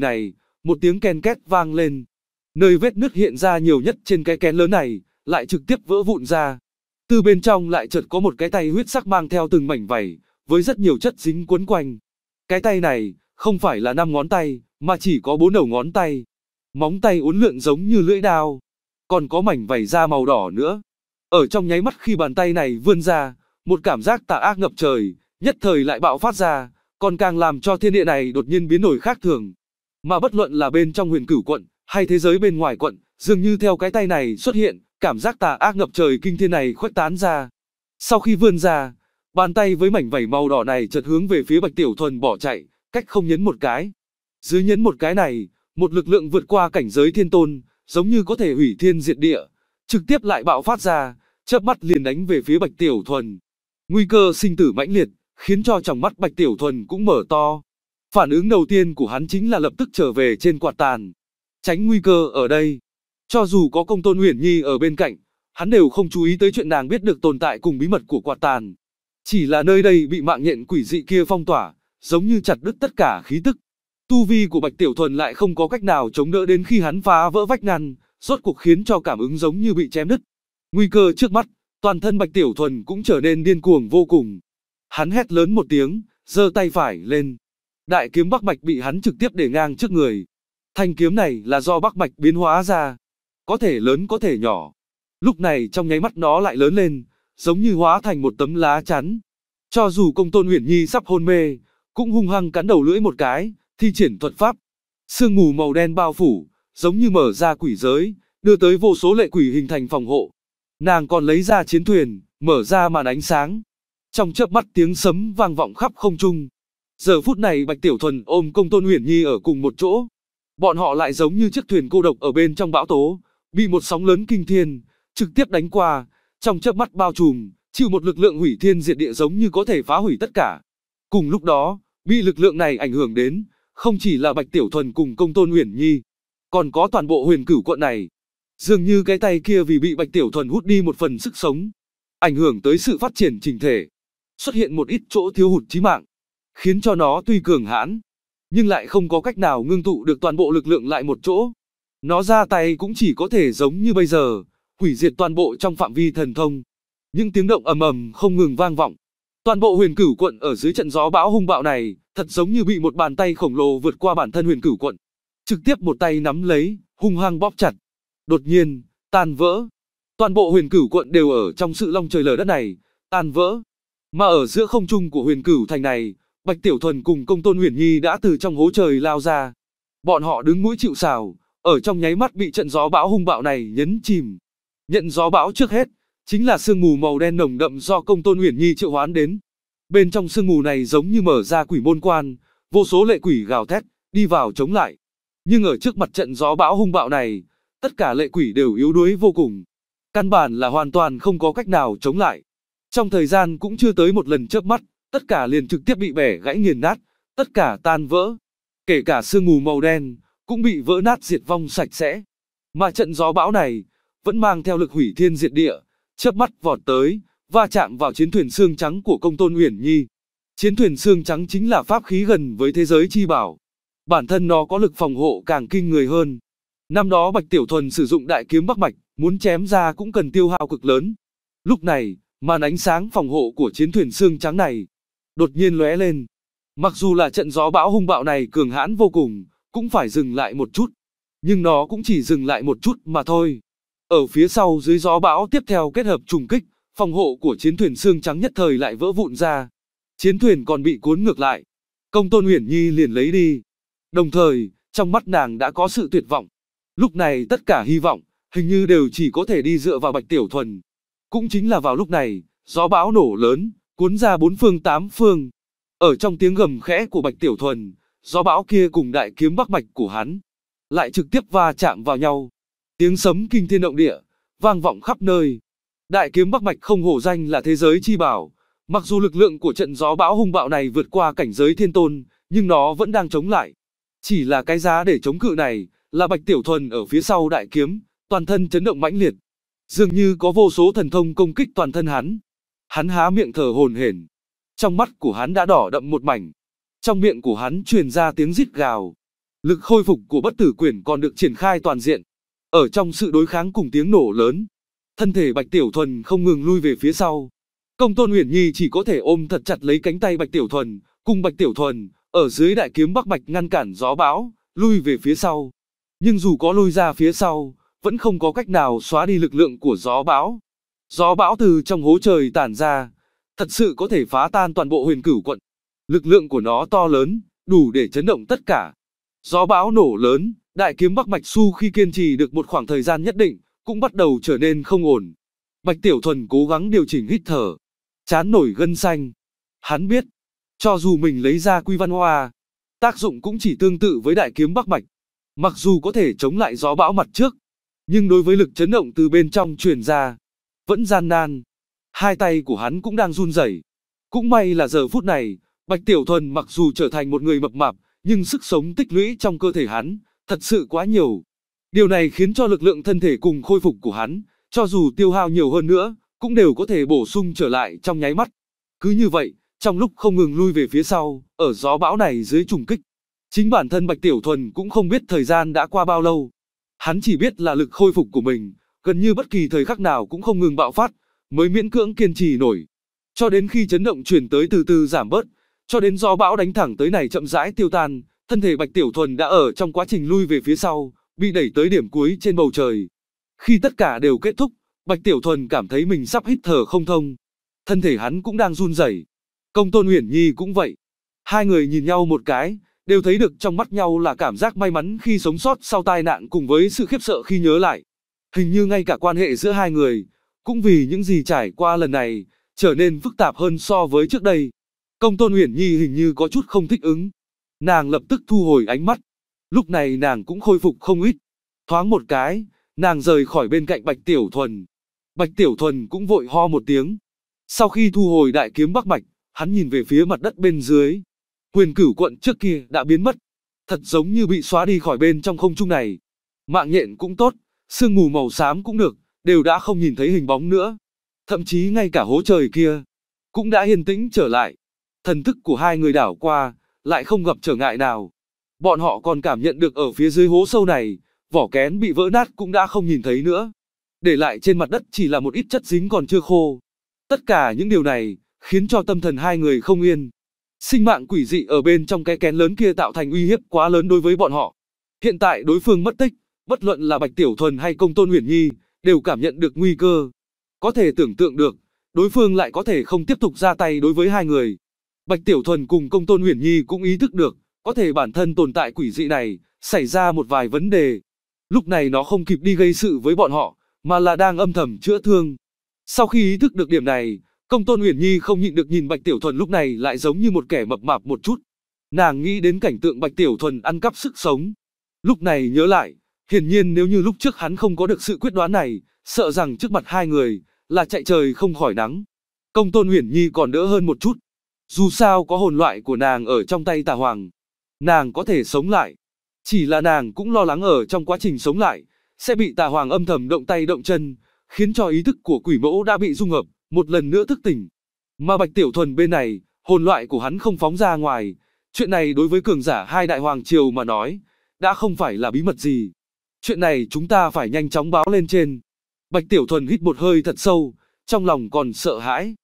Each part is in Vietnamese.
này, một tiếng ken két vang lên. Nơi vết nứt hiện ra nhiều nhất trên cái kén lớn này, lại trực tiếp vỡ vụn ra. Từ bên trong lại chợt có một cái tay huyết sắc mang theo từng mảnh vảy, với rất nhiều chất dính quấn quanh. Cái tay này, không phải là năm ngón tay, mà chỉ có bốn đầu ngón tay. Móng tay uốn lượn giống như lưỡi dao. Còn có mảnh vảy da màu đỏ nữa. Ở trong nháy mắt khi bàn tay này vươn ra, một cảm giác tà ác ngập trời, nhất thời lại bạo phát ra, còn càng làm cho thiên địa này đột nhiên biến đổi khác thường mà bất luận là bên trong huyền cửu quận hay thế giới bên ngoài quận, dường như theo cái tay này xuất hiện, cảm giác tà ác ngập trời kinh thiên này khuếch tán ra. Sau khi vươn ra, bàn tay với mảnh vảy màu đỏ này chợt hướng về phía Bạch Tiểu Thuần bỏ chạy, cách không nhấn một cái. Dưới nhấn một cái này, một lực lượng vượt qua cảnh giới thiên tôn, giống như có thể hủy thiên diệt địa, trực tiếp lại bạo phát ra, chớp mắt liền đánh về phía Bạch Tiểu Thuần. Nguy cơ sinh tử mãnh liệt, khiến cho trong mắt Bạch Tiểu Thuần cũng mở to. Phản ứng đầu tiên của hắn chính là lập tức trở về trên quạt tàn. Tránh nguy cơ ở đây. Cho dù có công tôn Uyển Nhi ở bên cạnh, hắn đều không chú ý tới chuyện nàng biết được tồn tại cùng bí mật của quạt tàn. Chỉ là nơi đây bị mạng nhện quỷ dị kia phong tỏa, giống như chặt đứt tất cả khí tức. Tu vi của Bạch Tiểu Thuần lại không có cách nào chống đỡ đến khi hắn phá vỡ vách ngăn, rốt cuộc khiến cho cảm ứng giống như bị chém đứt. Nguy cơ trước mắt, toàn thân Bạch Tiểu Thuần cũng trở nên điên cuồng vô cùng. Hắn hét lớn một tiếng, giơ tay phải lên đại kiếm Bắc Bạch bị hắn trực tiếp để ngang trước người. Thanh kiếm này là do Bắc Bạch biến hóa ra, có thể lớn có thể nhỏ. Lúc này trong nháy mắt nó lại lớn lên, giống như hóa thành một tấm lá chắn. Cho dù công tôn Uyển Nhi sắp hôn mê, cũng hung hăng cắn đầu lưỡi một cái, thi triển thuật pháp. Sương mù màu đen bao phủ, giống như mở ra quỷ giới, đưa tới vô số lệ quỷ hình thành phòng hộ. Nàng còn lấy ra chiến thuyền, mở ra màn ánh sáng. Trong chớp mắt tiếng sấm vang vọng khắp không trung. Giờ phút này Bạch Tiểu Thuần ôm công tôn huyền nhi ở cùng một chỗ. Bọn họ lại giống như chiếc thuyền cô độc ở bên trong bão tố, bị một sóng lớn kinh thiên, trực tiếp đánh qua, trong chớp mắt bao trùm, chịu một lực lượng hủy thiên diệt địa giống như có thể phá hủy tất cả. Cùng lúc đó, bị lực lượng này ảnh hưởng đến, không chỉ là Bạch Tiểu Thuần cùng công tôn huyền nhi, còn có toàn bộ huyền cửu quận này. Dường như cái tay kia vì bị Bạch Tiểu Thuần hút đi một phần sức sống, ảnh hưởng tới sự phát triển trình thể, xuất hiện một ít chỗ thiếu hụt chí mạng khiến cho nó tuy cường hãn, nhưng lại không có cách nào ngưng tụ được toàn bộ lực lượng lại một chỗ. Nó ra tay cũng chỉ có thể giống như bây giờ, hủy diệt toàn bộ trong phạm vi thần thông. Những tiếng động ầm ầm không ngừng vang vọng. Toàn bộ huyền cửu quận ở dưới trận gió bão hung bạo này, thật giống như bị một bàn tay khổng lồ vượt qua bản thân huyền cửu quận. Trực tiếp một tay nắm lấy, hung hăng bóp chặt. Đột nhiên, tan vỡ. Toàn bộ huyền cửu quận đều ở trong sự long trời lở đất này, tan vỡ. Mà ở giữa không trung của huyền cửu thành này, Bạch Tiểu Thuần cùng công tôn huyền nhi đã từ trong hố trời lao ra. Bọn họ đứng mũi chịu sào ở trong nháy mắt bị trận gió bão hung bạo này nhấn chìm. Nhận gió bão trước hết, chính là sương mù màu đen nồng đậm do công tôn huyền nhi triệu hoán đến. Bên trong sương mù này giống như mở ra quỷ môn quan, vô số lệ quỷ gào thét, đi vào chống lại. Nhưng ở trước mặt trận gió bão hung bạo này, tất cả lệ quỷ đều yếu đuối vô cùng. Căn bản là hoàn toàn không có cách nào chống lại. Trong thời gian cũng chưa tới một lần chớp mắt, tất cả liền trực tiếp bị bẻ gãy nghiền nát, tất cả tan vỡ. Kể cả sương mù màu đen, cũng bị vỡ nát diệt vong sạch sẽ. Mà trận gió bão này, vẫn mang theo lực hủy thiên diệt địa, chớp mắt vọt tới, va chạm vào chiến thuyền xương trắng của công tôn Uyển Nhi. Chiến thuyền xương trắng chính là pháp khí gần với thế giới chi bảo. Bản thân nó có lực phòng hộ càng kinh người hơn. Năm đó Bạch Tiểu Thuần sử dụng đại kiếm Bắc Mạch, muốn chém ra cũng cần tiêu hao cực lớn. Lúc này, màn ánh sáng phòng hộ của chiến thuyền xương trắng này, đột nhiên lóe lên. Mặc dù là trận gió bão hung bạo này cường hãn vô cùng, cũng phải dừng lại một chút. Nhưng nó cũng chỉ dừng lại một chút mà thôi. Ở phía sau dưới gió bão tiếp theo kết hợp trùng kích, phòng hộ của chiến thuyền xương trắng nhất thời lại vỡ vụn ra. Chiến thuyền còn bị cuốn ngược lại. Công tôn uyển nhi liền lấy đi. Đồng thời, trong mắt nàng đã có sự tuyệt vọng. Lúc này tất cả hy vọng, hình như đều chỉ có thể đi dựa vào bạch tiểu thuần. Cũng chính là vào lúc này, gió bão nổ lớn, cuốn ra bốn phương tám phương. Ở trong tiếng gầm khẽ của Bạch Tiểu Thuần, gió bão kia cùng đại kiếm bắc mạch của hắn, lại trực tiếp va chạm vào nhau. Tiếng sấm kinh thiên động địa, vang vọng khắp nơi. Đại kiếm bắc mạch không hổ danh là thế giới chi bảo, mặc dù lực lượng của trận gió bão hung bạo này vượt qua cảnh giới thiên tôn, nhưng nó vẫn đang chống lại. Chỉ là cái giá để chống cự này, là Bạch Tiểu Thuần ở phía sau đại kiếm, toàn thân chấn động mãnh liệt. Dường như có vô số thần thông công kích toàn thân hắn. Hắn há miệng thở hồn hển. Trong mắt của hắn đã đỏ đậm một mảnh. Trong miệng của hắn truyền ra tiếng rít gào. Lực khôi phục của bất tử quyền còn được triển khai toàn diện. Ở trong sự đối kháng cùng tiếng nổ lớn, thân thể Bạch Tiểu Thuần không ngừng lui về phía sau. Công Tôn Uyển Nhi chỉ có thể ôm thật chặt lấy cánh tay Bạch Tiểu Thuần, cùng Bạch Tiểu Thuần, ở dưới đại kiếm Bắc Bạch ngăn cản gió bão, lui về phía sau. Nhưng dù có lôi ra phía sau, vẫn không có cách nào xóa đi lực lượng của gió bão. Gió bão từ trong hố trời tản ra, thật sự có thể phá tan toàn bộ huyền cửu quận. Lực lượng của nó to lớn, đủ để chấn động tất cả. Gió bão nổ lớn, đại kiếm Bắc Mạch su khi kiên trì được một khoảng thời gian nhất định, cũng bắt đầu trở nên không ổn. Bạch Tiểu Thuần cố gắng điều chỉnh hít thở, chán nổi gân xanh. Hắn biết, cho dù mình lấy ra quy văn hoa, tác dụng cũng chỉ tương tự với đại kiếm Bắc Mạch. Mặc dù có thể chống lại gió bão mặt trước, nhưng đối với lực chấn động từ bên trong truyền ra, vẫn gian nan. Hai tay của hắn cũng đang run rẩy. Cũng may là giờ phút này, Bạch Tiểu Thuần mặc dù trở thành một người mập mạp, nhưng sức sống tích lũy trong cơ thể hắn thật sự quá nhiều. Điều này khiến cho lực lượng thân thể cùng khôi phục của hắn, cho dù tiêu hao nhiều hơn nữa, cũng đều có thể bổ sung trở lại trong nháy mắt. Cứ như vậy, trong lúc không ngừng lui về phía sau, ở gió bão này dưới trùng kích, chính bản thân Bạch Tiểu Thuần cũng không biết thời gian đã qua bao lâu. Hắn chỉ biết là lực khôi phục của mình gần như bất kỳ thời khắc nào cũng không ngừng bạo phát, mới miễn cưỡng kiên trì nổi. Cho đến khi chấn động chuyển tới từ từ giảm bớt, cho đến do bão đánh thẳng tới này chậm rãi tiêu tan, thân thể Bạch Tiểu Thuần đã ở trong quá trình lui về phía sau, bị đẩy tới điểm cuối trên bầu trời. Khi tất cả đều kết thúc, Bạch Tiểu Thuần cảm thấy mình sắp hít thở không thông. Thân thể hắn cũng đang run rẩy. Công Tôn Uyển Nhi cũng vậy. Hai người nhìn nhau một cái, đều thấy được trong mắt nhau là cảm giác may mắn khi sống sót sau tai nạn cùng với sự khiếp sợ khi nhớ lại. Hình như ngay cả quan hệ giữa hai người, cũng vì những gì trải qua lần này, trở nên phức tạp hơn so với trước đây. Công tôn huyền nhi hình như có chút không thích ứng. Nàng lập tức thu hồi ánh mắt. Lúc này nàng cũng khôi phục không ít. Thoáng một cái, nàng rời khỏi bên cạnh Bạch Tiểu Thuần. Bạch Tiểu Thuần cũng vội ho một tiếng. Sau khi thu hồi đại kiếm Bắc Bạch, hắn nhìn về phía mặt đất bên dưới. Huyền cửu quận trước kia đã biến mất. Thật giống như bị xóa đi khỏi bên trong không trung này. Mạng nhện cũng tốt, sương mù màu xám cũng được, đều đã không nhìn thấy hình bóng nữa. Thậm chí ngay cả hố trời kia, cũng đã yên tĩnh trở lại. Thần thức của hai người đảo qua, lại không gặp trở ngại nào. Bọn họ còn cảm nhận được ở phía dưới hố sâu này, vỏ kén bị vỡ nát cũng đã không nhìn thấy nữa. Để lại trên mặt đất chỉ là một ít chất dính còn chưa khô. Tất cả những điều này, khiến cho tâm thần hai người không yên. Sinh mạng quỷ dị ở bên trong cái kén lớn kia tạo thành uy hiếp quá lớn đối với bọn họ. Hiện tại đối phương mất tích, bất luận là Bạch Tiểu Thuần hay Công Tôn Uyển Nhi, đều cảm nhận được nguy cơ. Có thể tưởng tượng được, đối phương lại có thể không tiếp tục ra tay đối với hai người. Bạch Tiểu Thuần cùng Công Tôn Uyển Nhi cũng ý thức được, có thể bản thân tồn tại quỷ dị này, xảy ra một vài vấn đề. Lúc này nó không kịp đi gây sự với bọn họ, mà là đang âm thầm chữa thương. Sau khi ý thức được điểm này, Công Tôn Uyển Nhi không nhịn được nhìn Bạch Tiểu Thuần lúc này lại giống như một kẻ mập mạp một chút. Nàng nghĩ đến cảnh tượng Bạch Tiểu Thuần ăn cắp sức sống. Lúc này nhớ lại, Hiển nhiên nếu như lúc trước hắn không có được sự quyết đoán này, sợ rằng trước mặt hai người là chạy trời không khỏi nắng. Công tôn Huyền Nhi còn đỡ hơn một chút. Dù sao có hồn loại của nàng ở trong tay tà hoàng. Nàng có thể sống lại. Chỉ là nàng cũng lo lắng ở trong quá trình sống lại, sẽ bị tà hoàng âm thầm động tay động chân, khiến cho ý thức của quỷ mẫu đã bị dung hợp, một lần nữa thức tỉnh. Mà Bạch Tiểu Thuần bên này, hồn loại của hắn không phóng ra ngoài. Chuyện này đối với cường giả hai đại hoàng triều mà nói, đã không phải là bí mật gì. Chuyện này chúng ta phải nhanh chóng báo lên trên. Bạch Tiểu Thuần hít một hơi thật sâu, trong lòng còn sợ hãi.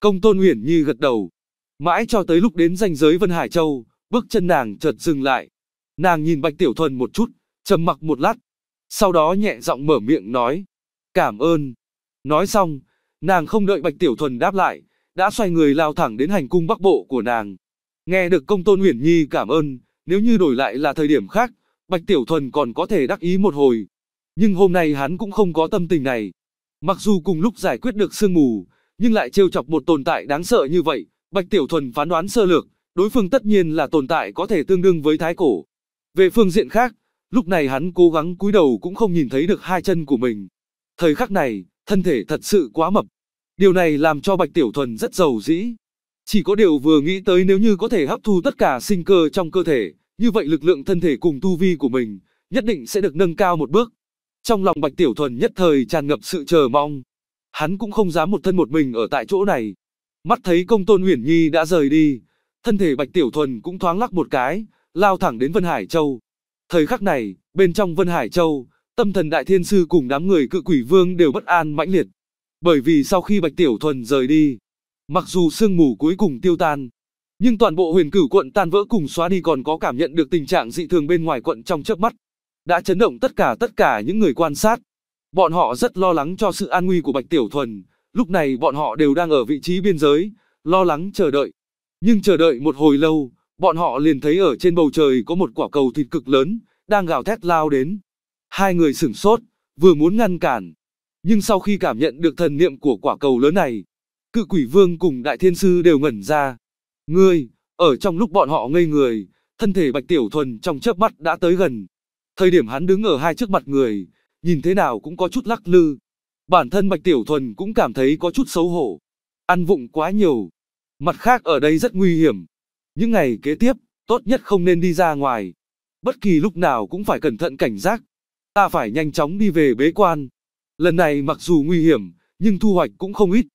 Công Tôn Uyển Nhi gật đầu. Mãi cho tới lúc đến ranh giới Vân Hải Châu, bước chân nàng chợt dừng lại. Nàng nhìn Bạch Tiểu Thuần một chút, trầm mặc một lát. Sau đó nhẹ giọng mở miệng nói. Cảm ơn. Nói xong, nàng không đợi Bạch Tiểu Thuần đáp lại, đã xoay người lao thẳng đến hành cung bắc bộ của nàng. Nghe được công tôn Nguyễn Nhi cảm ơn, nếu như đổi lại là thời điểm khác, Bạch Tiểu Thuần còn có thể đắc ý một hồi. Nhưng hôm nay hắn cũng không có tâm tình này. Mặc dù cùng lúc giải quyết được sương mù, nhưng lại trêu chọc một tồn tại đáng sợ như vậy, Bạch Tiểu Thuần phán đoán sơ lược, đối phương tất nhiên là tồn tại có thể tương đương với thái cổ. Về phương diện khác, lúc này hắn cố gắng cúi đầu cũng không nhìn thấy được hai chân của mình. Thời khắc này, thân thể thật sự quá mập. Điều này làm cho Bạch Tiểu Thuần rất giàu dĩ. Chỉ có điều vừa nghĩ tới nếu như có thể hấp thu tất cả sinh cơ trong cơ thể, như vậy lực lượng thân thể cùng tu vi của mình, nhất định sẽ được nâng cao một bước. Trong lòng Bạch Tiểu Thuần nhất thời tràn ngập sự chờ mong. Hắn cũng không dám một thân một mình ở tại chỗ này. Mắt thấy công tôn huyền nhi đã rời đi, thân thể Bạch Tiểu Thuần cũng thoáng lắc một cái, lao thẳng đến Vân Hải Châu. Thời khắc này, bên trong Vân Hải Châu, tâm thần đại thiên sư cùng đám người cự quỷ vương đều bất an mãnh liệt. Bởi vì sau khi Bạch Tiểu Thuần rời đi, mặc dù sương mù cuối cùng tiêu tan, nhưng toàn bộ huyền cửu quận tan vỡ cùng xóa đi còn có cảm nhận được tình trạng dị thường bên ngoài quận trong chớp mắt. Đã chấn động tất cả tất cả những người quan sát. Bọn họ rất lo lắng cho sự an nguy của Bạch Tiểu Thuần, lúc này bọn họ đều đang ở vị trí biên giới, lo lắng chờ đợi. Nhưng chờ đợi một hồi lâu, bọn họ liền thấy ở trên bầu trời có một quả cầu thịt cực lớn, đang gào thét lao đến. Hai người sửng sốt, vừa muốn ngăn cản. Nhưng sau khi cảm nhận được thần niệm của quả cầu lớn này, cự quỷ vương cùng đại thiên sư đều ngẩn ra. Ngươi, ở trong lúc bọn họ ngây người, thân thể Bạch Tiểu Thuần trong chớp mắt đã tới gần. Thời điểm hắn đứng ở hai trước mặt người, nhìn thế nào cũng có chút lắc lư. Bản thân Bạch Tiểu Thuần cũng cảm thấy có chút xấu hổ. Ăn vụng quá nhiều. Mặt khác ở đây rất nguy hiểm. Những ngày kế tiếp, tốt nhất không nên đi ra ngoài. Bất kỳ lúc nào cũng phải cẩn thận cảnh giác. Ta phải nhanh chóng đi về bế quan. Lần này mặc dù nguy hiểm, nhưng thu hoạch cũng không ít.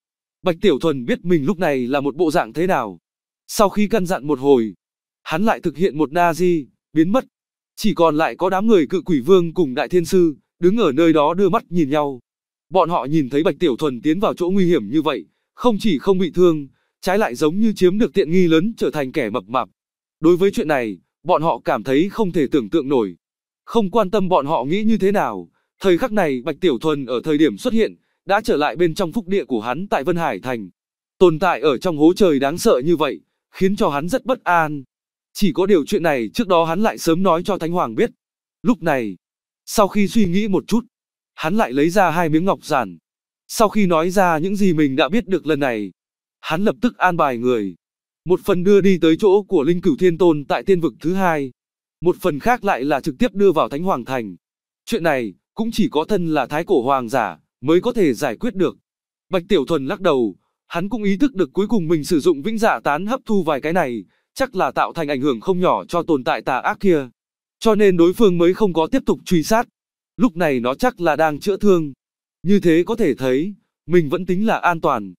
Bạch Tiểu Thuần biết mình lúc này là một bộ dạng thế nào. Sau khi căn dặn một hồi, hắn lại thực hiện một na di, biến mất. Chỉ còn lại có đám người cự quỷ vương cùng đại thiên sư, đứng ở nơi đó đưa mắt nhìn nhau. Bọn họ nhìn thấy Bạch Tiểu Thuần tiến vào chỗ nguy hiểm như vậy, không chỉ không bị thương, trái lại giống như chiếm được tiện nghi lớn trở thành kẻ mập mạp. Đối với chuyện này, bọn họ cảm thấy không thể tưởng tượng nổi. Không quan tâm bọn họ nghĩ như thế nào, thời khắc này Bạch Tiểu Thuần ở thời điểm xuất hiện, đã trở lại bên trong phúc địa của hắn tại Vân Hải Thành. Tồn tại ở trong hố trời đáng sợ như vậy, khiến cho hắn rất bất an. Chỉ có điều chuyện này trước đó hắn lại sớm nói cho Thánh Hoàng biết. Lúc này, sau khi suy nghĩ một chút, hắn lại lấy ra hai miếng ngọc giản. Sau khi nói ra những gì mình đã biết được lần này, hắn lập tức an bài người. Một phần đưa đi tới chỗ của Linh Cửu Thiên Tôn tại tiên vực thứ hai. Một phần khác lại là trực tiếp đưa vào Thánh Hoàng Thành. Chuyện này, cũng chỉ có thân là Thái Cổ Hoàng giả, mới có thể giải quyết được. Bạch Tiểu Thuần lắc đầu, Hắn cũng ý thức được cuối cùng mình sử dụng vĩnh dạ tán hấp thu vài cái này, chắc là tạo thành ảnh hưởng không nhỏ cho tồn tại tà ác kia. Cho nên đối phương mới không có tiếp tục truy sát. Lúc này nó chắc là đang chữa thương. Như thế có thể thấy, mình vẫn tính là an toàn.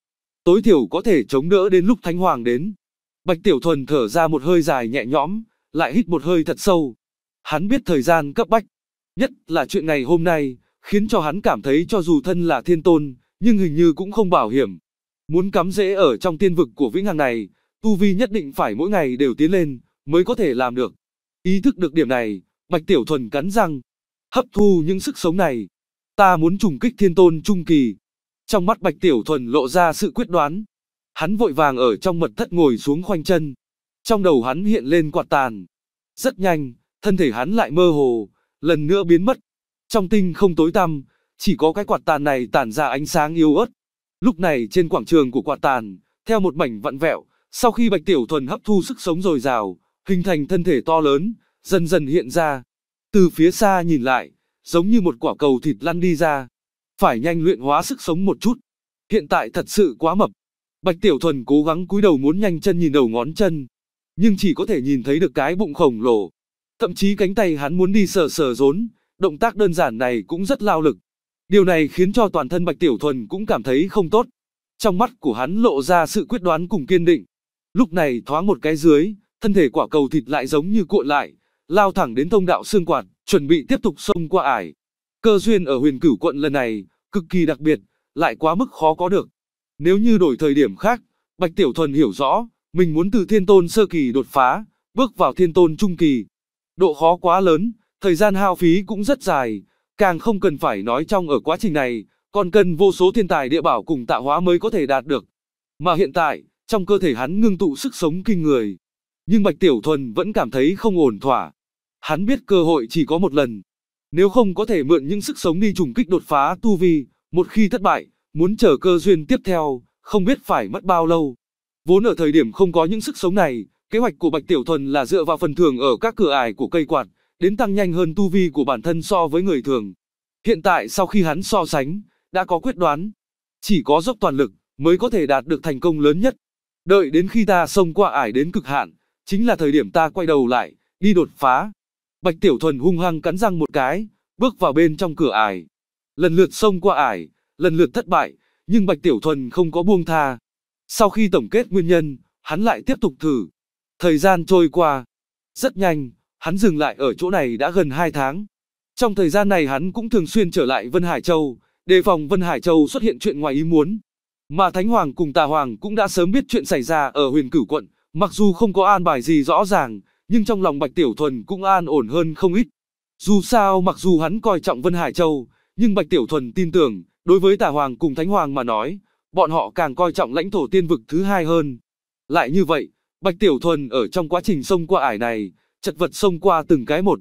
Tối thiểu có thể chống đỡ đến lúc Thánh Hoàng đến. Bạch Tiểu Thuần thở ra một hơi dài nhẹ nhõm, lại hít một hơi thật sâu. Hắn biết thời gian cấp bách. Nhất là chuyện ngày hôm nay, khiến cho hắn cảm thấy cho dù thân là thiên tôn, nhưng hình như cũng không bảo hiểm. Muốn cắm rễ ở trong tiên vực của vĩnh hằng này, tu vi nhất định phải mỗi ngày đều tiến lên, mới có thể làm được. Ý thức được điểm này, Bạch Tiểu Thuần cắn răng, hấp thu những sức sống này. Ta muốn trùng kích thiên tôn trung kỳ. Trong mắt Bạch Tiểu Thuần lộ ra sự quyết đoán. Hắn vội vàng ở trong mật thất ngồi xuống khoanh chân. Trong đầu hắn hiện lên quạt tàn. Rất nhanh, thân thể hắn lại mơ hồ, lần nữa biến mất. Trong tinh không tối tăm, chỉ có cái quạt tàn này tản ra ánh sáng yếu ớt. Lúc này trên quảng trường của quạt tàn, theo một mảnh vặn vẹo, sau khi Bạch Tiểu Thuần hấp thu sức sống dồi dào, hình thành thân thể to lớn, dần dần hiện ra. Từ phía xa nhìn lại, giống như một quả cầu thịt lăn đi ra. Phải nhanh luyện hóa sức sống một chút. Hiện tại thật sự quá mập. Bạch Tiểu Thuần cố gắng cúi đầu muốn nhanh chân nhìn đầu ngón chân, nhưng chỉ có thể nhìn thấy được cái bụng khổng lồ. Thậm chí cánh tay hắn muốn đi sờ sờ rốn, động tác đơn giản này cũng rất lao lực. Điều này khiến cho toàn thân Bạch Tiểu Thuần cũng cảm thấy không tốt. Trong mắt của hắn lộ ra sự quyết đoán cùng kiên định. Lúc này thoáng một cái dưới, thân thể quả cầu thịt lại giống như cuộn lại, lao thẳng đến thông đạo xương quạt, chuẩn bị tiếp tục xông qua ải. Cơ duyên ở huyền cửu quận lần này, cực kỳ đặc biệt, lại quá mức khó có được. Nếu như đổi thời điểm khác, Bạch Tiểu Thuần hiểu rõ, mình muốn từ thiên tôn sơ kỳ đột phá, bước vào thiên tôn trung kỳ. Độ khó quá lớn, thời gian hao phí cũng rất dài, Càng không cần phải nói trong ở quá trình này, còn cần vô số thiên tài địa bảo cùng tạo hóa mới có thể đạt được. Mà hiện tại, trong cơ thể hắn ngưng tụ sức sống kinh người. Nhưng Bạch Tiểu Thuần vẫn cảm thấy không ổn thỏa. Hắn biết cơ hội chỉ có một lần. Nếu không có thể mượn những sức sống đi trùng kích đột phá tu vi, một khi thất bại, muốn chờ cơ duyên tiếp theo, không biết phải mất bao lâu. Vốn ở thời điểm không có những sức sống này, kế hoạch của Bạch Tiểu Thuần là dựa vào phần thưởng ở các cửa ải của cây quạt, đến tăng nhanh hơn tu vi của bản thân so với người thường. Hiện tại sau khi hắn so sánh, đã có quyết đoán, chỉ có dốc toàn lực mới có thể đạt được thành công lớn nhất. Đợi đến khi ta xông qua ải đến cực hạn, chính là thời điểm ta quay đầu lại, đi đột phá. Bạch Tiểu Thuần hung hăng cắn răng một cái, bước vào bên trong cửa ải. Lần lượt xông qua ải, lần lượt thất bại, nhưng Bạch Tiểu Thuần không có buông tha. Sau khi tổng kết nguyên nhân, hắn lại tiếp tục thử. Thời gian trôi qua, rất nhanh, Hắn dừng lại ở chỗ này đã gần 2 tháng. Trong thời gian này hắn cũng thường xuyên trở lại Vân Hải Châu, đề phòng Vân Hải Châu xuất hiện chuyện ngoài ý muốn. Mà Thánh Hoàng cùng Tà Hoàng cũng đã sớm biết chuyện xảy ra ở huyền cửu quận, mặc dù không có an bài gì rõ ràng, nhưng trong lòng Bạch Tiểu Thuần cũng an ổn hơn không ít. Dù sao mặc dù hắn coi trọng Vân Hải Châu, nhưng Bạch Tiểu Thuần tin tưởng, đối với Tà Hoàng cùng Thánh Hoàng mà nói, bọn họ càng coi trọng lãnh thổ tiên vực thứ hai hơn. Lại như vậy, Bạch Tiểu Thuần ở trong quá trình xông qua ải này, chật vật xông qua từng cái một.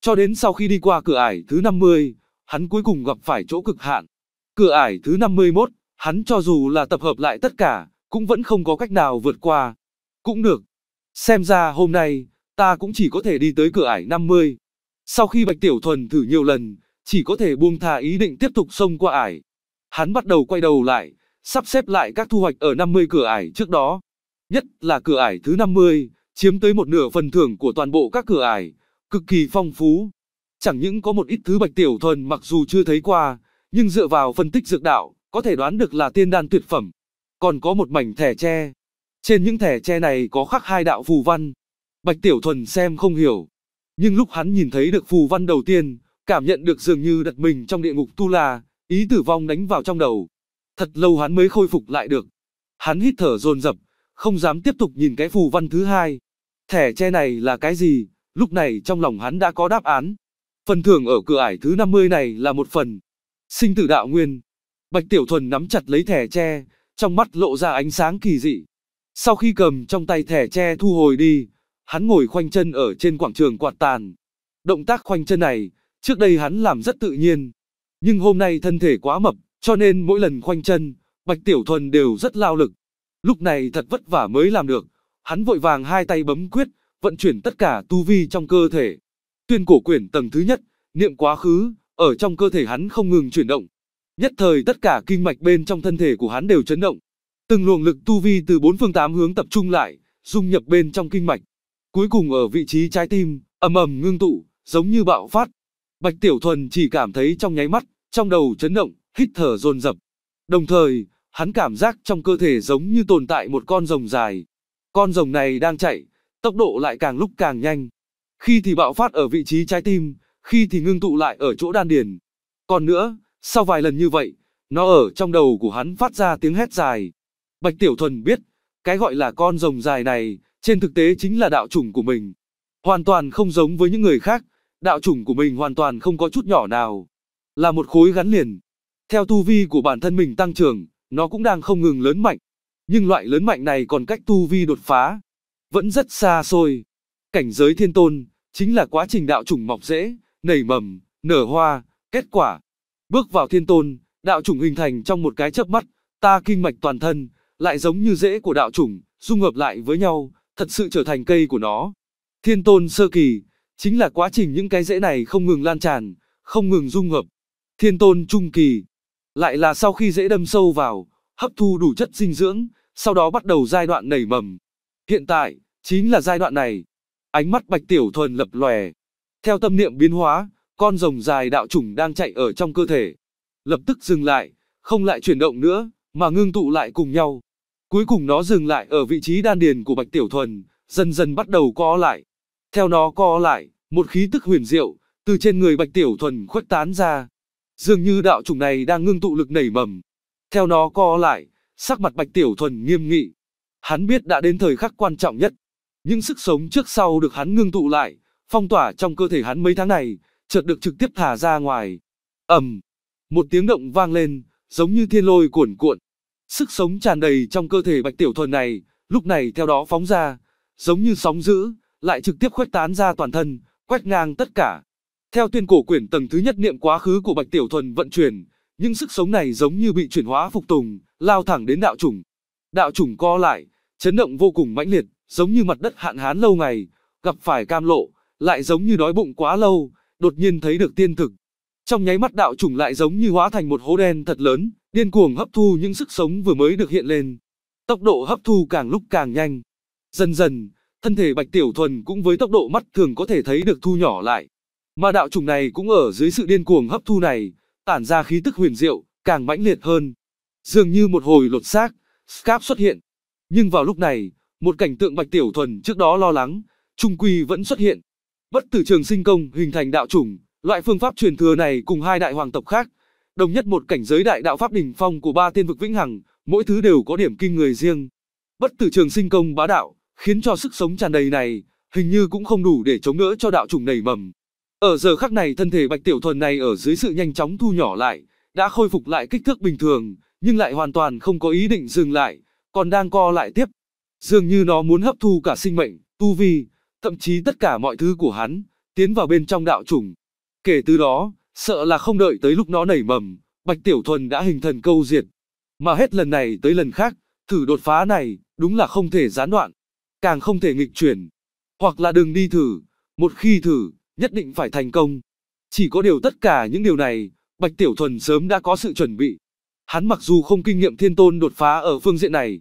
Cho đến sau khi đi qua cửa ải thứ 50, hắn cuối cùng gặp phải chỗ cực hạn. Cửa ải thứ 51, hắn cho dù là tập hợp lại tất cả, cũng vẫn không có cách nào vượt qua. Cũng được. Xem ra hôm nay, ta cũng chỉ có thể đi tới cửa ải 50. Sau khi Bạch Tiểu Thuần thử nhiều lần, chỉ có thể buông thà ý định tiếp tục xông qua ải. Hắn bắt đầu quay đầu lại, sắp xếp lại các thu hoạch ở 50 cửa ải trước đó. Nhất là cửa ải thứ 50, chiếm tới một nửa phần thưởng của toàn bộ các cửa ải, cực kỳ phong phú. Chẳng những có một ít thứ Bạch Tiểu Thuần mặc dù chưa thấy qua, nhưng dựa vào phân tích dược đạo, có thể đoán được là tiên đan tuyệt phẩm. Còn có một mảnh thẻ tre. Trên những thẻ tre này có khắc hai đạo phù văn. Bạch Tiểu Thuần xem không hiểu. Nhưng lúc hắn nhìn thấy được phù văn đầu tiên, cảm nhận được dường như đặt mình trong địa ngục tu la, ý tử vong đánh vào trong đầu. Thật lâu hắn mới khôi phục lại được. Hắn hít thở dồn dập, không dám tiếp tục nhìn cái phù văn thứ hai. Thẻ tre này là cái gì, lúc này trong lòng hắn đã có đáp án. Phần thưởng ở cửa ải thứ 50 này là một phần. Sinh tử đạo nguyên. Bạch Tiểu Thuần nắm chặt lấy thẻ tre, trong mắt lộ ra ánh sáng kỳ dị. Sau khi cầm trong tay thẻ tre thu hồi đi, hắn ngồi khoanh chân ở trên quảng trường quạt tàn. Động tác khoanh chân này, trước đây hắn làm rất tự nhiên. Nhưng hôm nay thân thể quá mập, cho nên mỗi lần khoanh chân, Bạch Tiểu Thuần đều rất lao lực. Lúc này thật vất vả mới làm được, hắn vội vàng hai tay bấm quyết, vận chuyển tất cả tu vi trong cơ thể. Tuyên cổ quyển tầng thứ nhất, niệm quá khứ, ở trong cơ thể hắn không ngừng chuyển động. Nhất thời tất cả kinh mạch bên trong thân thể của hắn đều chấn động. Từng luồng lực tu vi từ bốn phương tám hướng tập trung lại, dung nhập bên trong kinh mạch. Cuối cùng ở vị trí trái tim, ầm ầm ngưng tụ, giống như bạo phát. Bạch Tiểu Thuần chỉ cảm thấy trong nháy mắt, trong đầu chấn động, hít thở dồn dập. Đồng thời, Hắn cảm giác trong cơ thể giống như tồn tại một con rồng dài. Con rồng này đang chạy, tốc độ lại càng lúc càng nhanh. Khi thì bạo phát ở vị trí trái tim, khi thì ngưng tụ lại ở chỗ đan điền. Còn nữa, sau vài lần như vậy, nó ở trong đầu của hắn phát ra tiếng hét dài. Bạch Tiểu Thuần biết, cái gọi là con rồng dài này, trên thực tế chính là đạo chủng của mình. Hoàn toàn không giống với những người khác, đạo chủng của mình hoàn toàn không có chút nhỏ nào. Là một khối gắn liền. Theo tu vi của bản thân mình tăng trưởng, nó cũng đang không ngừng lớn mạnh. Nhưng loại lớn mạnh này còn cách tu vi đột phá, vẫn rất xa xôi. Cảnh giới thiên tôn, chính là quá trình đạo chủng mọc rễ, nảy mầm, nở hoa, kết quả. Bước vào thiên tôn, đạo chủng hình thành trong một cái chớp mắt, ta kinh mạch toàn thân, lại giống như rễ của đạo chủng, dung hợp lại với nhau, thật sự trở thành cây của nó. Thiên tôn sơ kỳ, chính là quá trình những cái rễ này không ngừng lan tràn, không ngừng dung hợp. Thiên tôn trung kỳ, lại là sau khi dễ đâm sâu vào, hấp thu đủ chất dinh dưỡng, sau đó bắt đầu giai đoạn nảy mầm. Hiện tại, chính là giai đoạn này. Ánh mắt Bạch Tiểu Thuần lập lòe. Theo tâm niệm biến hóa, con rồng dài đạo trùng đang chạy ở trong cơ thể. Lập tức dừng lại, không lại chuyển động nữa, mà ngưng tụ lại cùng nhau. Cuối cùng nó dừng lại ở vị trí đan điền của Bạch Tiểu Thuần, dần dần bắt đầu co lại. Theo nó co lại, một khí tức huyền diệu, từ trên người Bạch Tiểu Thuần khuếch tán ra. Dường như đạo trùng này đang ngưng tụ lực nảy mầm. Theo nó co lại, sắc mặt Bạch Tiểu Thuần nghiêm nghị. Hắn biết đã đến thời khắc quan trọng nhất. Những sức sống trước sau được hắn ngưng tụ lại, phong tỏa trong cơ thể hắn mấy tháng này, chợt được trực tiếp thả ra ngoài. ầm, một tiếng động vang lên, giống như thiên lôi cuồn cuộn. Sức sống tràn đầy trong cơ thể Bạch Tiểu Thuần này, lúc này theo đó phóng ra, giống như sóng dữ, lại trực tiếp khuếch tán ra toàn thân, quét ngang tất cả. Theo tuyên cổ quyển tầng thứ nhất niệm quá khứ của Bạch Tiểu Thuần vận chuyển, những sức sống này giống như bị chuyển hóa phục tùng, lao thẳng đến đạo chủng. Đạo chủng co lại, chấn động vô cùng mãnh liệt, giống như mặt đất hạn hán lâu ngày, gặp phải cam lộ, lại giống như đói bụng quá lâu, đột nhiên thấy được tiên thực. Trong nháy mắt đạo chủng lại giống như hóa thành một hố đen thật lớn, điên cuồng hấp thu những sức sống vừa mới được hiện lên. Tốc độ hấp thu càng lúc càng nhanh. Dần dần, thân thể Bạch Tiểu Thuần cũng với tốc độ mắt thường có thể thấy được thu nhỏ lại. Mà đạo trùng này cũng ở dưới sự điên cuồng hấp thu này, tản ra khí tức huyền diệu, càng mãnh liệt hơn. Dường như một hồi lột xác, Scap xuất hiện. Nhưng vào lúc này, một cảnh tượng Bạch Tiểu Thuần trước đó lo lắng, trung quy vẫn xuất hiện. Bất tử trường sinh công hình thành đạo chủng, loại phương pháp truyền thừa này cùng hai đại hoàng tộc khác, đồng nhất một cảnh giới đại đạo pháp đỉnh phong của ba tiên vực vĩnh hằng, mỗi thứ đều có điểm kinh người riêng. Bất tử trường sinh công bá đạo, khiến cho sức sống tràn đầy này hình như cũng không đủ để chống đỡ cho đạo chủng nảy mầm. Ở giờ khắc này thân thể Bạch Tiểu Thuần này ở dưới sự nhanh chóng thu nhỏ lại, đã khôi phục lại kích thước bình thường, nhưng lại hoàn toàn không có ý định dừng lại, còn đang co lại tiếp. Dường như nó muốn hấp thu cả sinh mệnh, tu vi, thậm chí tất cả mọi thứ của hắn, tiến vào bên trong đạo trùng Kể từ đó, sợ là không đợi tới lúc nó nảy mầm, Bạch Tiểu Thuần đã hình thần câu diệt. Mà hết lần này tới lần khác, thử đột phá này, đúng là không thể gián đoạn, càng không thể nghịch chuyển. Hoặc là đừng đi thử, một khi thử, nhất định phải thành công. Chỉ có điều tất cả những điều này, Bạch Tiểu Thuần sớm đã có sự chuẩn bị. Hắn mặc dù không kinh nghiệm thiên tôn đột phá ở phương diện này,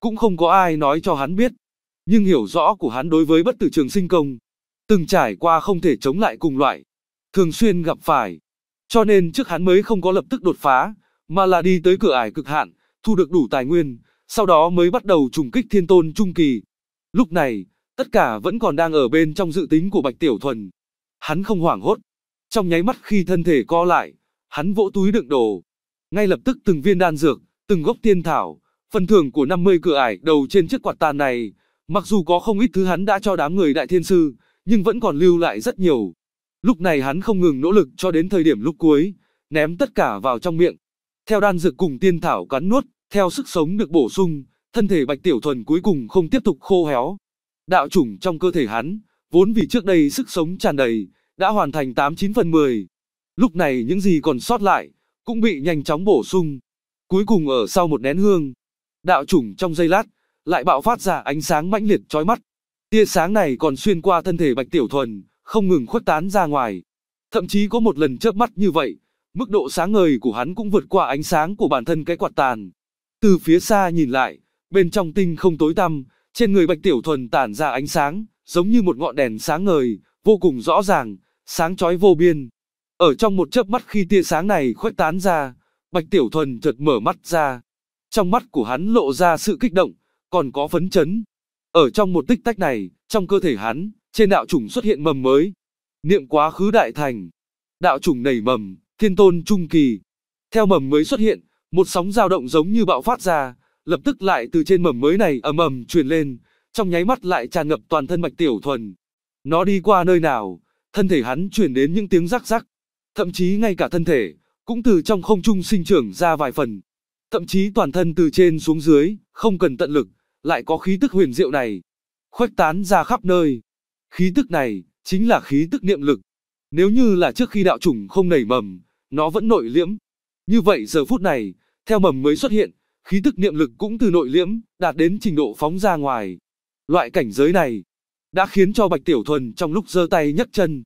cũng không có ai nói cho hắn biết. Nhưng hiểu rõ của hắn đối với bất tử trường sinh công, từng trải qua không thể chống lại cùng loại, thường xuyên gặp phải. Cho nên trước hắn mới không có lập tức đột phá, mà là đi tới cửa ải cực hạn, thu được đủ tài nguyên, sau đó mới bắt đầu trùng kích thiên tôn trung kỳ. Lúc này, tất cả vẫn còn đang ở bên trong dự tính của Bạch Tiểu Thuần. Hắn không hoảng hốt. Trong nháy mắt khi thân thể co lại, hắn vỗ túi đựng đồ. Ngay lập tức từng viên đan dược, từng gốc tiên thảo, phần thưởng của 50 cửa ải đầu trên chiếc quạt tàn này, mặc dù có không ít thứ hắn đã cho đám người đại thiên sư, nhưng vẫn còn lưu lại rất nhiều. Lúc này hắn không ngừng nỗ lực cho đến thời điểm lúc cuối, ném tất cả vào trong miệng. Theo đan dược cùng tiên thảo cắn nuốt, theo sức sống được bổ sung, thân thể Bạch Tiểu Thuần cuối cùng không tiếp tục khô héo. Đạo chủng trong cơ thể hắn vốn vì trước đây sức sống tràn đầy, đã hoàn thành 89 phần 10. Lúc này những gì còn sót lại, cũng bị nhanh chóng bổ sung. Cuối cùng ở sau một nén hương, đạo chủng trong giây lát, lại bạo phát ra ánh sáng mãnh liệt chói mắt. Tia sáng này còn xuyên qua thân thể Bạch Tiểu Thuần, không ngừng khuất tán ra ngoài. Thậm chí có một lần chớp mắt như vậy, mức độ sáng ngời của hắn cũng vượt qua ánh sáng của bản thân cái quạt tàn. Từ phía xa nhìn lại, bên trong tinh không tối tăm, trên người Bạch Tiểu Thuần tản ra ánh sáng, giống như một ngọn đèn sáng ngời, vô cùng rõ ràng, sáng chói vô biên. Ở trong một chớp mắt khi tia sáng này khuếch tán ra, Bạch Tiểu Thuần chợt mở mắt ra. Trong mắt của hắn lộ ra sự kích động, còn có phấn chấn. Ở trong một tích tách này, trong cơ thể hắn, trên đạo chủng xuất hiện mầm mới. Niệm quá khứ đại thành. Đạo chủng nảy mầm, thiên tôn trung kỳ. Theo mầm mới xuất hiện, một sóng dao động giống như bạo phát ra, lập tức lại từ trên mầm mới này ầm ầm truyền lên, trong nháy mắt lại tràn ngập toàn thân mạch tiểu thuần. Nó đi qua nơi nào, thân thể hắn chuyển đến những tiếng rắc rắc, thậm chí ngay cả thân thể, cũng từ trong không trung sinh trưởng ra vài phần. Thậm chí toàn thân từ trên xuống dưới, không cần tận lực, lại có khí tức huyền diệu này, khuếch tán ra khắp nơi. Khí tức này, chính là khí tức niệm lực. Nếu như là trước khi đạo chủng không nảy mầm, nó vẫn nội liễm. Như vậy giờ phút này, theo mầm mới xuất hiện, khí tức niệm lực cũng từ nội liễm, đạt đến trình độ phóng ra ngoài. Loại cảnh giới này đã khiến cho Bạch Tiểu Thuần trong lúc giơ tay nhấc chân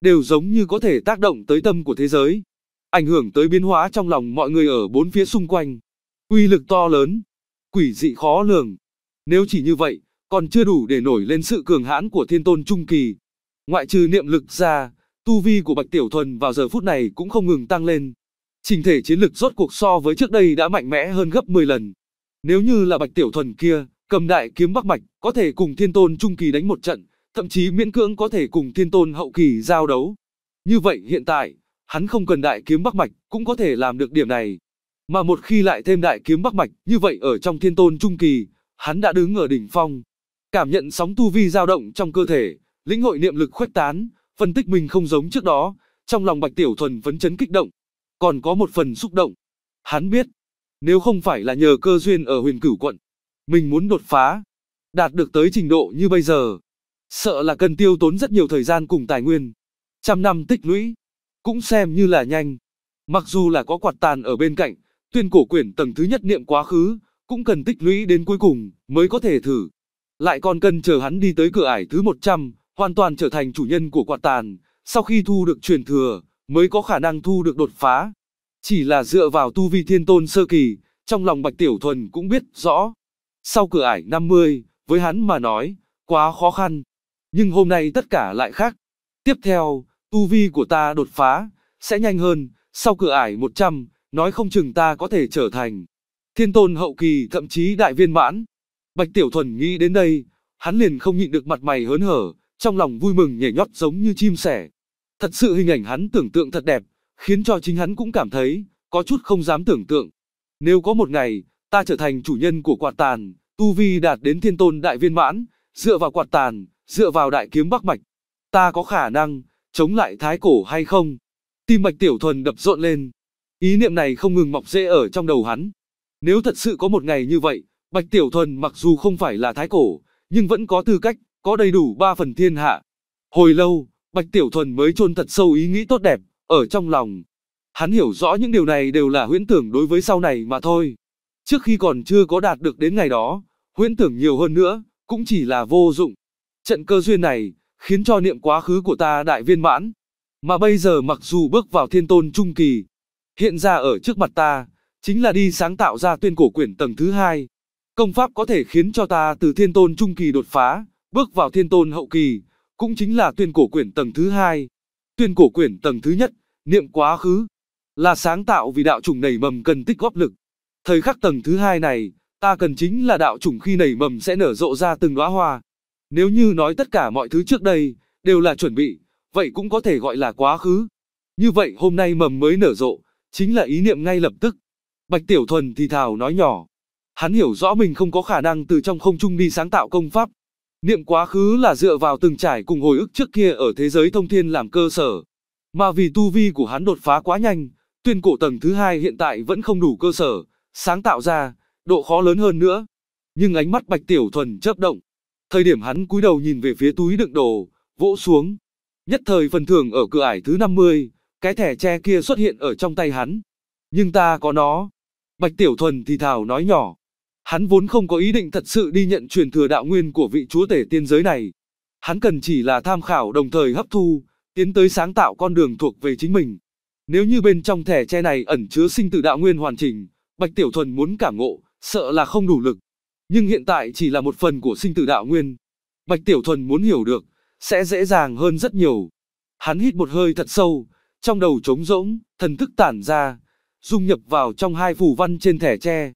đều giống như có thể tác động tới tâm của thế giới, ảnh hưởng tới biến hóa trong lòng mọi người ở bốn phía xung quanh. Uy lực to lớn, quỷ dị khó lường. Nếu chỉ như vậy, còn chưa đủ để nổi lên sự cường hãn của thiên tôn trung kỳ. Ngoại trừ niệm lực ra, tu vi của Bạch Tiểu Thuần vào giờ phút này cũng không ngừng tăng lên. Trình thể chiến lực rốt cuộc so với trước đây đã mạnh mẽ hơn gấp 10 lần. Nếu như là Bạch Tiểu Thuần kia, cầm đại kiếm Bắc Mạch, có thể cùng thiên tôn trung kỳ đánh một trận, thậm chí miễn cưỡng có thể cùng thiên tôn hậu kỳ giao đấu. Như vậy hiện tại, hắn không cần đại kiếm Bắc Mạch, cũng có thể làm được điểm này. Mà một khi lại thêm đại kiếm Bắc Mạch, như vậy ở trong thiên tôn trung kỳ, hắn đã đứng ở đỉnh phong. Cảm nhận sóng tu vi dao động trong cơ thể, lĩnh hội niệm lực khuếch tán, phân tích mình không giống trước đó, trong lòng Bạch Tiểu Thuần vấn chấn kích động, còn có một phần xúc động. Hắn biết, nếu không phải là nhờ cơ duyên ở huyền cửu quận, mình muốn đột phá, đạt được tới trình độ như bây giờ, sợ là cần tiêu tốn rất nhiều thời gian cùng tài nguyên, trăm năm tích lũy, cũng xem như là nhanh. Mặc dù là có quạt tàn ở bên cạnh, tuyên cổ quyển tầng thứ nhất niệm quá khứ, cũng cần tích lũy đến cuối cùng mới có thể thử. Lại còn cần chờ hắn đi tới cửa ải thứ 100, hoàn toàn trở thành chủ nhân của quạt tàn, sau khi thu được truyền thừa, mới có khả năng thu được đột phá. Chỉ là dựa vào tu vi thiên tôn sơ kỳ, trong lòng Bạch Tiểu Thuần cũng biết rõ, sau cửa ải 50, với hắn mà nói, quá khó khăn. Nhưng hôm nay tất cả lại khác. Tiếp theo, tu vi của ta đột phá, sẽ nhanh hơn, sau cửa ải 100, nói không chừng ta có thể trở thành thiên tôn hậu kỳ thậm chí đại viên mãn. Bạch Tiểu Thuần nghĩ đến đây, hắn liền không nhịn được mặt mày hớn hở, trong lòng vui mừng nhảy nhót giống như chim sẻ. Thật sự hình ảnh hắn tưởng tượng thật đẹp, khiến cho chính hắn cũng cảm thấy, có chút không dám tưởng tượng. Nếu có một ngày, ta trở thành chủ nhân của quạt tàn, tu vi đạt đến thiên tôn đại viên mãn, dựa vào quạt tàn, dựa vào đại kiếm bắc mạch. Ta có khả năng, chống lại thái cổ hay không? Tim mạch tiểu thuần đập rộn lên. Ý niệm này không ngừng mọc rễ ở trong đầu hắn. Nếu thật sự có một ngày như vậy, bạch tiểu thuần mặc dù không phải là thái cổ, nhưng vẫn có tư cách, có đầy đủ ba phần thiên hạ. Hồi lâu, bạch tiểu thuần mới chôn thật sâu ý nghĩ tốt đẹp, ở trong lòng. Hắn hiểu rõ những điều này đều là huyễn tưởng đối với sau này mà thôi. Trước khi còn chưa có đạt được đến ngày đó, huyễn tưởng nhiều hơn nữa, cũng chỉ là vô dụng. Trận cơ duyên này, khiến cho niệm quá khứ của ta đại viên mãn. Mà bây giờ mặc dù bước vào thiên tôn trung kỳ, hiện ra ở trước mặt ta, chính là đi sáng tạo ra tuyên cổ quyển tầng thứ hai. Công pháp có thể khiến cho ta từ thiên tôn trung kỳ đột phá, bước vào thiên tôn hậu kỳ, cũng chính là tuyên cổ quyển tầng thứ hai. Tuyên cổ quyển tầng thứ nhất, niệm quá khứ, là sáng tạo vì đạo chủng nảy mầm cần tích góp lực. Thời khắc tầng thứ hai này, ta cần chính là đạo chủng khi nảy mầm sẽ nở rộ ra từng đóa hoa. Nếu như nói tất cả mọi thứ trước đây đều là chuẩn bị, vậy cũng có thể gọi là quá khứ. Như vậy hôm nay mầm mới nở rộ, chính là ý niệm ngay lập tức. Bạch Tiểu Thuần thì thào nói nhỏ. Hắn hiểu rõ mình không có khả năng từ trong không trung đi sáng tạo công pháp. Niệm quá khứ là dựa vào từng trải cùng hồi ức trước kia ở thế giới thông thiên làm cơ sở. Mà vì tu vi của hắn đột phá quá nhanh, tuyên cổ tầng thứ hai hiện tại vẫn không đủ cơ sở, sáng tạo ra, độ khó lớn hơn nữa. Nhưng ánh mắt Bạch Tiểu Thuần chớp động. Thời điểm hắn cúi đầu nhìn về phía túi đựng đồ, vỗ xuống. Nhất thời phần thưởng ở cửa ải thứ 50, cái thẻ tre kia xuất hiện ở trong tay hắn. Nhưng ta có nó. Bạch Tiểu Thuần thì thào nói nhỏ. Hắn vốn không có ý định thật sự đi nhận truyền thừa đạo nguyên của vị chúa tể tiên giới này. Hắn cần chỉ là tham khảo đồng thời hấp thu, tiến tới sáng tạo con đường thuộc về chính mình. Nếu như bên trong thẻ tre này ẩn chứa sinh tử đạo nguyên hoàn chỉnh, Bạch Tiểu Thuần muốn cảm ngộ, sợ là không đủ lực. Nhưng hiện tại chỉ là một phần của sinh tử đạo nguyên. Bạch Tiểu Thuần muốn hiểu được, sẽ dễ dàng hơn rất nhiều. Hắn hít một hơi thật sâu, trong đầu trống rỗng, thần thức tản ra, dung nhập vào trong hai phù văn trên thẻ tre.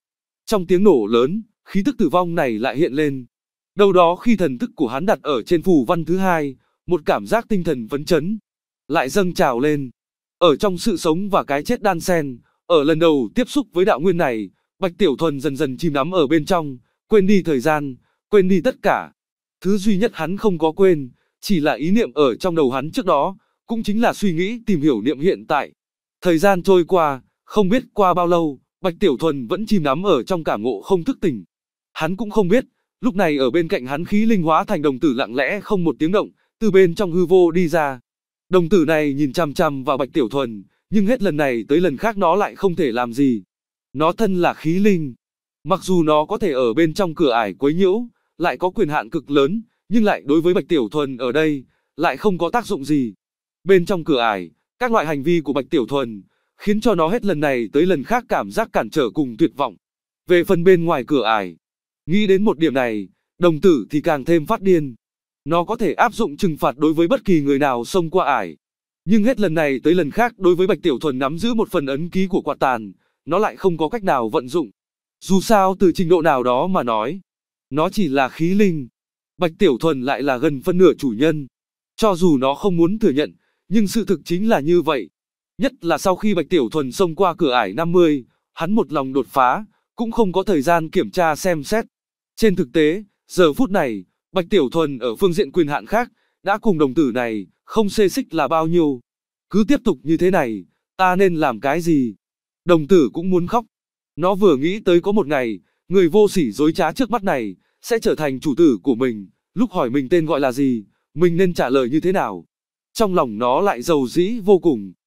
Trong tiếng nổ lớn, khí tức tử vong này lại hiện lên. Đâu đó khi thần thức của hắn đặt ở trên phù văn thứ hai, một cảm giác tinh thần vấn chấn, lại dâng trào lên. Ở trong sự sống và cái chết đan xen, ở lần đầu tiếp xúc với đạo nguyên này, Bạch Tiểu Thuần dần dần chìm đắm ở bên trong, quên đi thời gian, quên đi tất cả. Thứ duy nhất hắn không có quên, chỉ là ý niệm ở trong đầu hắn trước đó, cũng chính là suy nghĩ tìm hiểu niệm hiện tại. Thời gian trôi qua, không biết qua bao lâu, Bạch Tiểu Thuần vẫn chìm đắm ở trong cả ngộ không thức tỉnh. Hắn cũng không biết, lúc này ở bên cạnh hắn khí linh hóa thành đồng tử lặng lẽ không một tiếng động, từ bên trong hư vô đi ra. Đồng tử này nhìn chằm chằm vào Bạch Tiểu Thuần, nhưng hết lần này tới lần khác nó lại không thể làm gì. Nó thân là khí linh, mặc dù nó có thể ở bên trong cửa ải quấy nhiễu, lại có quyền hạn cực lớn, nhưng lại đối với Bạch Tiểu Thuần ở đây, lại không có tác dụng gì. Bên trong cửa ải, các loại hành vi của Bạch Tiểu Thuần, khiến cho nó hết lần này tới lần khác cảm giác cản trở cùng tuyệt vọng. Về phần bên ngoài cửa ải, nghĩ đến một điểm này, đồng tử thì càng thêm phát điên. Nó có thể áp dụng trừng phạt đối với bất kỳ người nào xông qua ải. Nhưng hết lần này tới lần khác đối với Bạch Tiểu Thuần nắm giữ một phần ấn ký của quạt tàn, nó lại không có cách nào vận dụng. Dù sao từ trình độ nào đó mà nói, nó chỉ là khí linh. Bạch Tiểu Thuần lại là gần phân nửa chủ nhân. Cho dù nó không muốn thừa nhận, nhưng sự thực chính là như vậy. Nhất là sau khi Bạch Tiểu Thuần xông qua cửa ải 50, hắn một lòng đột phá, cũng không có thời gian kiểm tra xem xét. Trên thực tế, giờ phút này, Bạch Tiểu Thuần ở phương diện quyền hạn khác, đã cùng đồng tử này, không xê xích là bao nhiêu. Cứ tiếp tục như thế này, ta nên làm cái gì? Đồng tử cũng muốn khóc. Nó vừa nghĩ tới có một ngày, người vô sỉ dối trá trước mắt này, sẽ trở thành chủ tử của mình, lúc hỏi mình tên gọi là gì, mình nên trả lời như thế nào. Trong lòng nó lại giàu dĩ vô cùng.